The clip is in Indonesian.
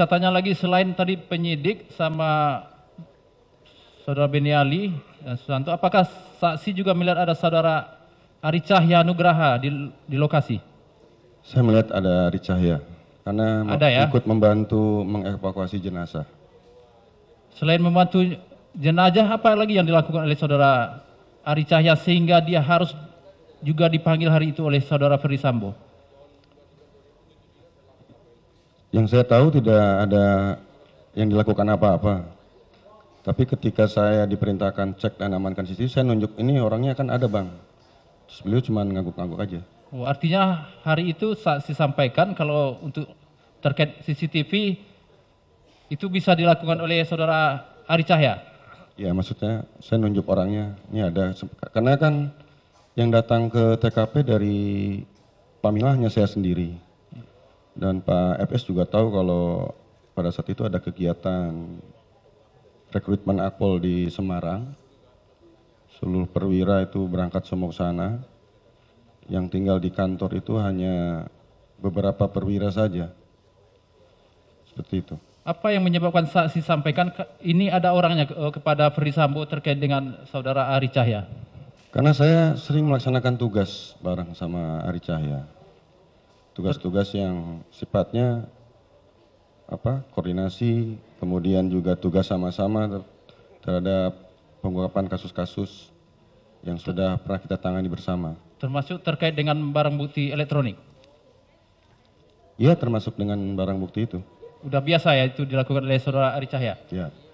Saya tanya lagi selain tadi penyidik sama saudara Beni Ali dan eh, Susanto, apakah saksi juga melihat ada saudara Ari Cahya Nugraha di, di lokasi? Saya melihat ada Ari Cahya karena ada ya? ikut membantu mengevakuasi jenazah. Selain membantu jenazah, apa lagi yang dilakukan oleh saudara Ari Cahya sehingga dia harus juga dipanggil hari itu oleh saudara Ferry Sambo? yang saya tahu tidak ada yang dilakukan apa-apa tapi ketika saya diperintahkan cek dan amankan CCTV saya nunjuk ini orangnya kan ada bang Terus beliau cuma ngangguk-ngangguk aja oh, artinya hari itu saya sampaikan kalau untuk terkait CCTV itu bisa dilakukan oleh saudara Ari Cahya ya maksudnya saya nunjuk orangnya ini ada karena kan yang datang ke TKP dari pamilahnya saya sendiri dan Pak FS juga tahu kalau pada saat itu ada kegiatan rekrutmen Akpol di Semarang. Seluruh perwira itu berangkat semua ke sana. Yang tinggal di kantor itu hanya beberapa perwira saja. Seperti itu. Apa yang menyebabkan saksi sampaikan ini ada orangnya eh, kepada Ferdi Sambo terkait dengan saudara Ari Cahya? Karena saya sering melaksanakan tugas bareng sama Ari Cahya tugas-tugas yang sifatnya apa koordinasi kemudian juga tugas sama-sama terhadap pengungkapan kasus-kasus yang sudah pernah kita tangani bersama. Termasuk terkait dengan barang bukti elektronik? Iya, termasuk dengan barang bukti itu. Udah biasa ya itu dilakukan oleh saudara Ari Cahya? Iya.